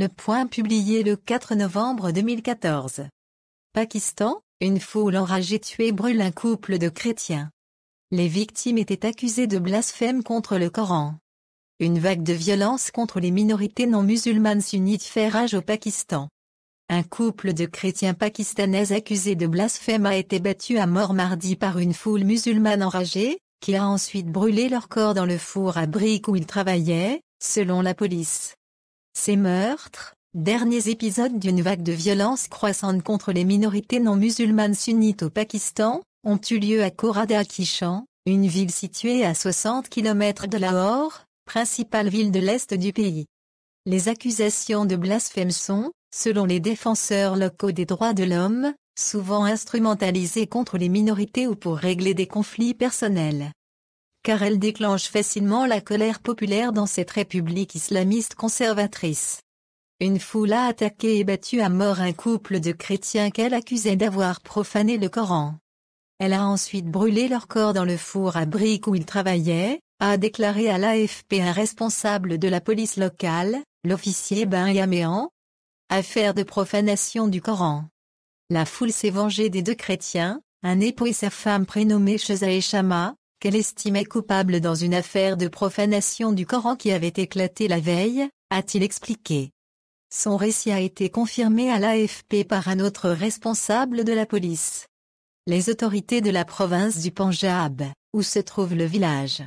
Le point publié le 4 novembre 2014. Pakistan, une foule enragée tuée brûle un couple de chrétiens. Les victimes étaient accusées de blasphème contre le Coran. Une vague de violence contre les minorités non musulmanes sunnites fait rage au Pakistan. Un couple de chrétiens pakistanais accusés de blasphème a été battu à mort mardi par une foule musulmane enragée, qui a ensuite brûlé leur corps dans le four à briques où ils travaillaient, selon la police. Ces meurtres, derniers épisodes d'une vague de violence croissante contre les minorités non musulmanes sunnites au Pakistan, ont eu lieu à Kishan, une ville située à 60 km de Lahore, principale ville de l'Est du pays. Les accusations de blasphème sont, selon les défenseurs locaux des droits de l'homme, souvent instrumentalisées contre les minorités ou pour régler des conflits personnels car elle déclenche facilement la colère populaire dans cette république islamiste conservatrice. Une foule a attaqué et battu à mort un couple de chrétiens qu'elle accusait d'avoir profané le Coran. Elle a ensuite brûlé leur corps dans le four à briques où ils travaillaient, a déclaré à l'AFP un responsable de la police locale, l'officier ben Yaméan. Affaire de profanation du Coran. La foule s'est vengée des deux chrétiens, un époux et sa femme prénommée Shama, qu'elle estimait coupable dans une affaire de profanation du Coran qui avait éclaté la veille, a-t-il expliqué. Son récit a été confirmé à l'AFP par un autre responsable de la police. Les autorités de la province du Punjab, où se trouve le village,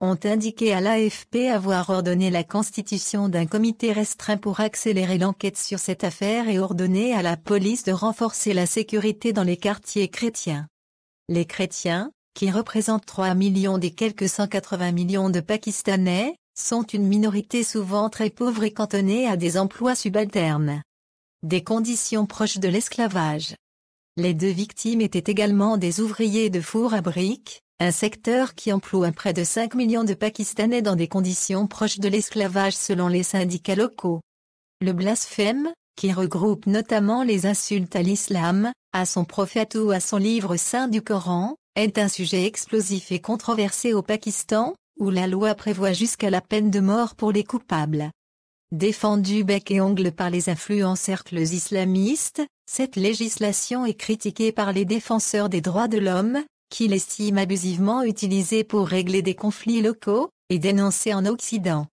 ont indiqué à l'AFP avoir ordonné la constitution d'un comité restreint pour accélérer l'enquête sur cette affaire et ordonné à la police de renforcer la sécurité dans les quartiers chrétiens. Les chrétiens, qui représentent 3 millions des quelques 180 millions de Pakistanais, sont une minorité souvent très pauvre et cantonnée à des emplois subalternes. Des conditions proches de l'esclavage. Les deux victimes étaient également des ouvriers de four à briques, un secteur qui emploie près de 5 millions de Pakistanais dans des conditions proches de l'esclavage selon les syndicats locaux. Le blasphème, qui regroupe notamment les insultes à l'islam, à son prophète ou à son livre saint du Coran, est un sujet explosif et controversé au Pakistan, où la loi prévoit jusqu'à la peine de mort pour les coupables. Défendue bec et ongle par les influents cercles islamistes, cette législation est critiquée par les défenseurs des droits de l'homme, qui l'estiment abusivement utilisée pour régler des conflits locaux, et dénoncée en Occident.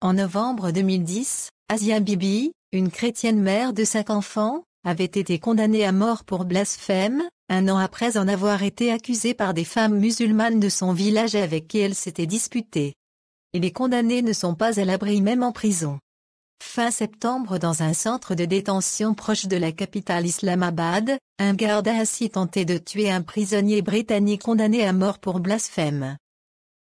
En novembre 2010, Asia Bibi, une chrétienne mère de cinq enfants, avait été condamné à mort pour blasphème, un an après en avoir été accusé par des femmes musulmanes de son village avec qui elle s'était disputée. Et les condamnés ne sont pas à l'abri même en prison. Fin septembre dans un centre de détention proche de la capitale Islamabad, un garde ainsi tenté de tuer un prisonnier britannique condamné à mort pour blasphème.